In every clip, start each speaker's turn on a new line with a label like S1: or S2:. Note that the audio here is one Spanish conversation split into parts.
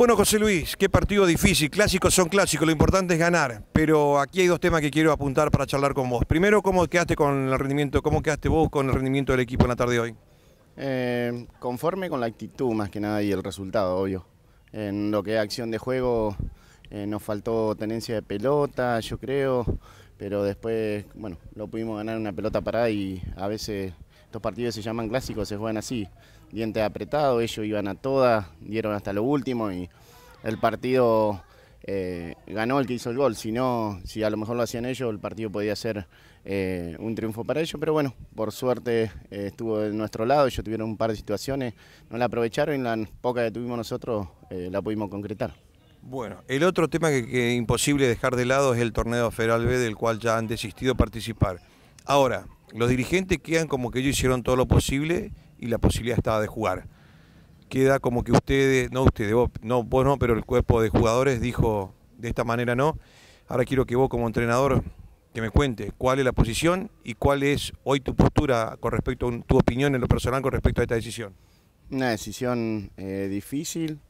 S1: Bueno, José Luis, qué partido difícil. Clásicos son clásicos, lo importante es ganar. Pero aquí hay dos temas que quiero apuntar para charlar con vos. Primero, ¿cómo quedaste con el rendimiento, cómo quedaste vos con el rendimiento del equipo en la tarde de hoy?
S2: Eh, conforme con la actitud más que nada y el resultado, obvio. En lo que es acción de juego, eh, nos faltó tenencia de pelota, yo creo, pero después, bueno, lo pudimos ganar una pelota parada y a veces estos partidos se llaman clásicos, se juegan así diente apretado, ellos iban a todas, dieron hasta lo último y el partido eh, ganó el que hizo el gol. Si no, si a lo mejor lo hacían ellos, el partido podía ser eh, un triunfo para ellos. Pero bueno, por suerte eh, estuvo de nuestro lado, ellos tuvieron un par de situaciones, no la aprovecharon y la poca que tuvimos nosotros la pudimos concretar.
S1: Bueno, el otro tema que, es imposible dejar de lado es el torneo Federal B, del cual ya han desistido participar. Ahora, los dirigentes quedan como que ellos hicieron todo lo posible y la posibilidad estaba de jugar. Queda como que ustedes, no ustedes, vos no, vos pero el cuerpo de jugadores dijo de esta manera no. Ahora quiero que vos como entrenador que me cuentes cuál es la posición y cuál es hoy tu postura con respecto a tu opinión en lo personal con respecto a esta decisión.
S2: Una decisión eh, difícil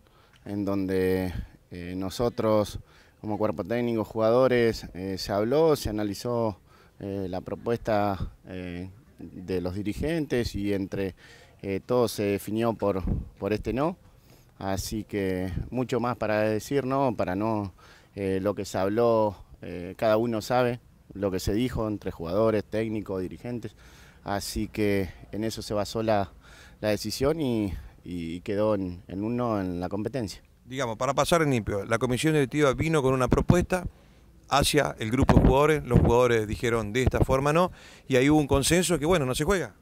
S2: en donde eh, nosotros como cuerpo técnico, jugadores, eh, se habló, se analizó la propuesta de los dirigentes y entre todos eh, todo se definió por, por este no. Así que mucho más para decir, ¿no? Para no eh, lo que se habló, eh, cada uno sabe lo que se dijo entre jugadores, técnicos, dirigentes. Así que en eso se basó la, la decisión y, quedó en, en, uno en la
S1: competencia. Digamos, para pasar en limpio, la comisión directiva vino con una propuesta hacia el grupo de jugadores. Los jugadores dijeron de esta forma no, y ahí hubo un consenso que, bueno, no se juega.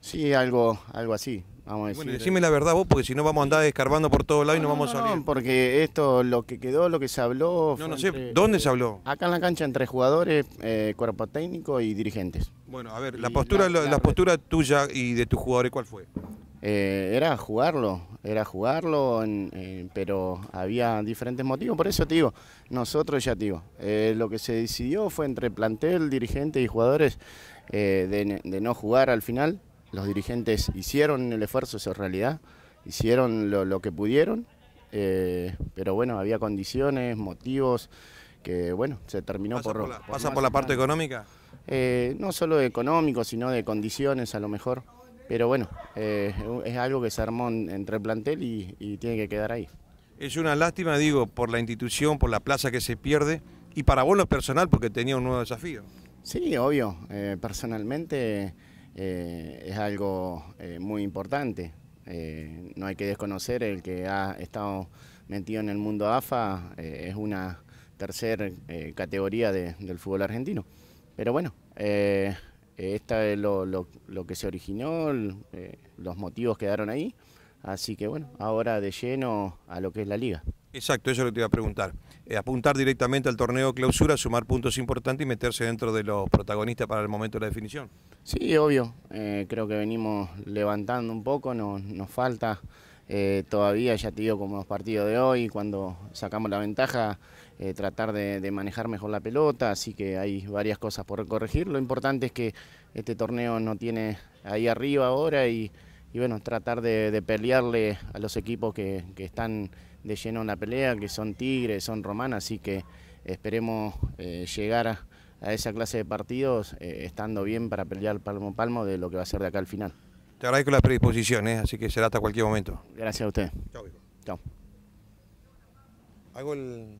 S1: Sí, algo, algo así. Vamos a decir. Bueno, decime la verdad vos, porque si no vamos a andar escarbando por todos lados y no,
S2: vamos a salir. No, porque esto, lo que quedó, lo que se habló... No, no sé, ¿dónde se habló? Eh, acá en la cancha entre jugadores, eh, cuerpo técnico y dirigentes. Bueno, a ver, la postura, la, postura tuya y de tus jugadores, ¿cuál fue? Eh, era jugarlo, era jugarlo, eh, pero había diferentes motivos. Por eso te digo, nosotros ya te digo, eh, lo que se decidió fue entre plantel, dirigente y jugadores eh, de, no jugar al final. Los dirigentes hicieron el esfuerzo, eso es realidad, hicieron lo, que pudieron, pero bueno, había condiciones, motivos, que bueno, se terminó por, ¿Pasa por la parte económica? no solo económico, sino de condiciones a lo mejor pero bueno, eh, es algo que se armó entre el plantel y, tiene que quedar ahí.
S1: Es una lástima, digo, por la institución, por la plaza que se pierde y para vos lo personal porque tenía un nuevo desafío.
S2: Sí, obvio. Eh, personalmente eh, es algo muy importante. no hay que desconocer el que ha estado metido en el mundo AFA. es una tercera categoría del fútbol argentino. Pero bueno, esta es lo, que se originó, eh, los motivos quedaron ahí. Así que bueno, ahora de lleno
S1: a lo que es la liga. Exacto, eso es lo que te iba a preguntar. Eh, apuntar directamente al torneo clausura, sumar puntos importantes y meterse dentro de los protagonistas para el momento de la definición.
S2: Sí, obvio. Eh, creo que venimos levantando un poco, nos, nos falta eh, todavía, ya te digo, como los partidos de hoy, cuando sacamos la ventaja, eh, tratar de, manejar mejor la pelota, así que hay varias cosas por corregir. Lo importante es que este torneo no tiene ahí arriba ahora y, bueno, tratar de, pelearle a los equipos que, están de lleno en la pelea, que son Tigres, son Román, así que esperemos eh, llegar a, esa clase de partidos estando bien para pelear palmo a palmo de lo que va a ser de acá al
S1: final. Te agradezco la predisposición, así que será hasta cualquier momento. Gracias a usted. Chao, Chao. Hago el...